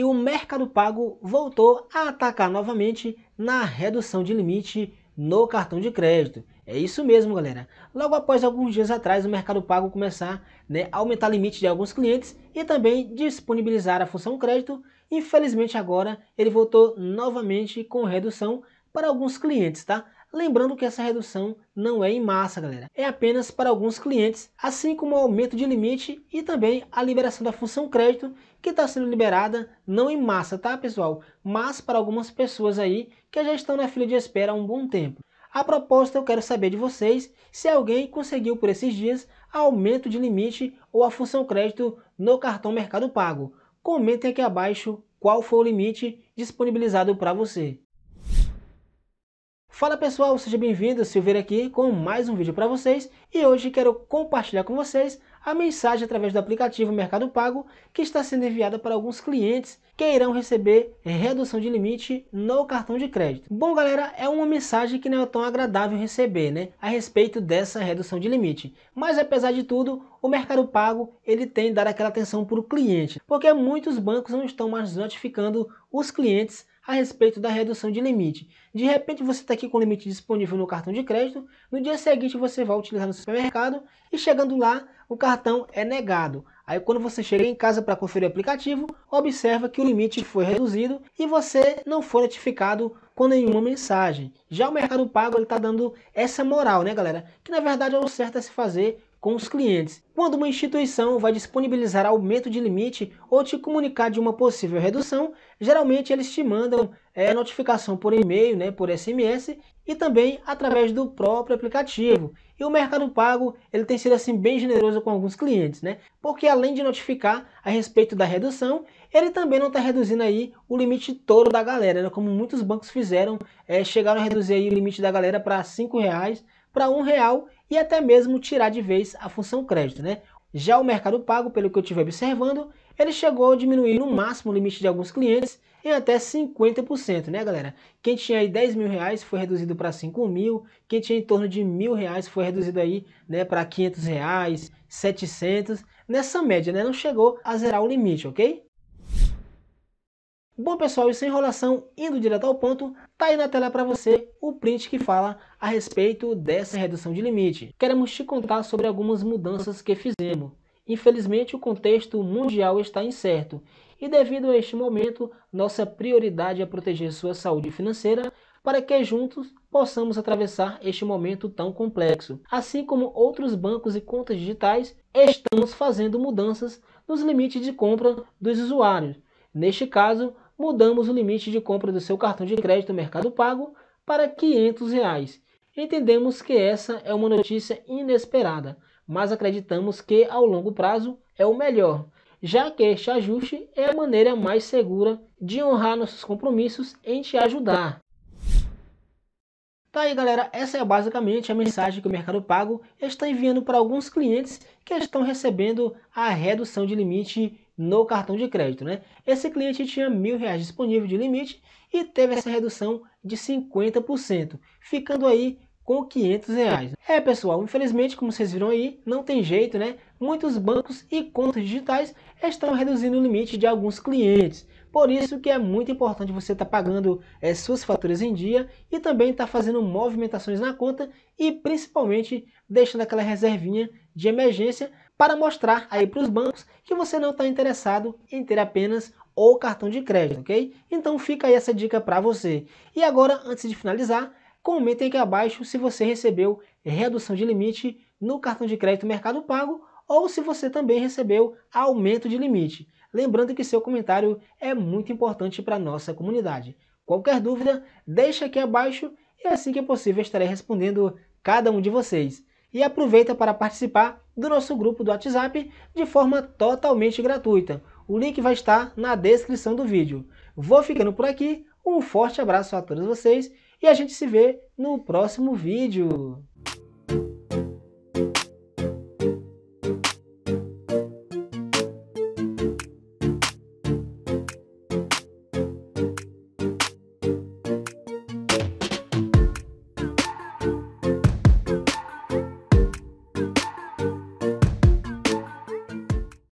e o Mercado Pago voltou a atacar novamente na redução de limite no cartão de crédito. É isso mesmo, galera. Logo após alguns dias atrás, o Mercado Pago começar né, a aumentar o limite de alguns clientes e também disponibilizar a função crédito, infelizmente agora ele voltou novamente com redução para alguns clientes, tá? Lembrando que essa redução não é em massa, galera. É apenas para alguns clientes, assim como o aumento de limite e também a liberação da função crédito, que está sendo liberada não em massa, tá, pessoal? Mas para algumas pessoas aí que já estão na fila de espera há um bom tempo. A proposta eu quero saber de vocês se alguém conseguiu por esses dias aumento de limite ou a função crédito no cartão Mercado Pago. Comentem aqui abaixo qual foi o limite disponibilizado para você. Fala pessoal, seja bem-vindo, Silveira aqui com mais um vídeo para vocês e hoje quero compartilhar com vocês a mensagem através do aplicativo Mercado Pago que está sendo enviada para alguns clientes que irão receber redução de limite no cartão de crédito. Bom galera, é uma mensagem que não é tão agradável receber né, a respeito dessa redução de limite, mas apesar de tudo o Mercado Pago ele tem dado aquela atenção para o cliente, porque muitos bancos não estão mais notificando os clientes a respeito da redução de limite. De repente você está aqui com o limite disponível no cartão de crédito, no dia seguinte você vai utilizar no supermercado e chegando lá o cartão é negado. Aí quando você chega em casa para conferir o aplicativo, observa que o limite foi reduzido e você não foi notificado com nenhuma mensagem. Já o Mercado Pago está dando essa moral, né galera? Que na verdade é o certo a se fazer com os clientes, quando uma instituição vai disponibilizar aumento de limite ou te comunicar de uma possível redução, geralmente eles te mandam é, notificação por e-mail, né, por SMS e também através do próprio aplicativo. E o Mercado Pago ele tem sido assim bem generoso com alguns clientes, né? Porque além de notificar a respeito da redução, ele também não está reduzindo aí o limite todo da galera, né? como muitos bancos fizeram, é, chegaram a reduzir aí o limite da galera para R$ reais para um real e até mesmo tirar de vez a função crédito, né? Já o Mercado Pago, pelo que eu estive observando, ele chegou a diminuir no máximo o limite de alguns clientes em até 50%, né galera? Quem tinha aí 10 mil reais foi reduzido para 5 mil, quem tinha em torno de mil reais foi reduzido aí né, para 500 reais, 700, nessa média, né? Não chegou a zerar o limite, ok? Bom pessoal, e sem enrolação, indo direto ao ponto, tá aí na tela para você o print que fala a respeito dessa redução de limite. Queremos te contar sobre algumas mudanças que fizemos. Infelizmente o contexto mundial está incerto e devido a este momento, nossa prioridade é proteger sua saúde financeira para que juntos possamos atravessar este momento tão complexo. Assim como outros bancos e contas digitais, estamos fazendo mudanças nos limites de compra dos usuários. Neste caso, mudamos o limite de compra do seu cartão de crédito Mercado Pago para R$ 500. Reais. Entendemos que essa é uma notícia inesperada, mas acreditamos que ao longo prazo é o melhor, já que este ajuste é a maneira mais segura de honrar nossos compromissos em te ajudar. Tá aí galera, essa é basicamente a mensagem que o Mercado Pago está enviando para alguns clientes que estão recebendo a redução de limite no cartão de crédito. Né? Esse cliente tinha mil reais disponível de limite e teve essa redução de 50%, ficando aí com 500 reais. É pessoal, infelizmente como vocês viram aí, não tem jeito né, muitos bancos e contas digitais estão reduzindo o limite de alguns clientes. Por isso que é muito importante você estar tá pagando é, suas faturas em dia e também estar tá fazendo movimentações na conta e principalmente deixando aquela reservinha de emergência para mostrar aí para os bancos que você não está interessado em ter apenas o cartão de crédito, ok? Então fica aí essa dica para você. E agora, antes de finalizar, comentem aqui abaixo se você recebeu redução de limite no cartão de crédito Mercado Pago ou se você também recebeu aumento de limite. Lembrando que seu comentário é muito importante para a nossa comunidade. Qualquer dúvida, deixa aqui abaixo e é assim que é possível estarei respondendo cada um de vocês e aproveita para participar do nosso grupo do WhatsApp de forma totalmente gratuita. O link vai estar na descrição do vídeo. Vou ficando por aqui, um forte abraço a todos vocês e a gente se vê no próximo vídeo.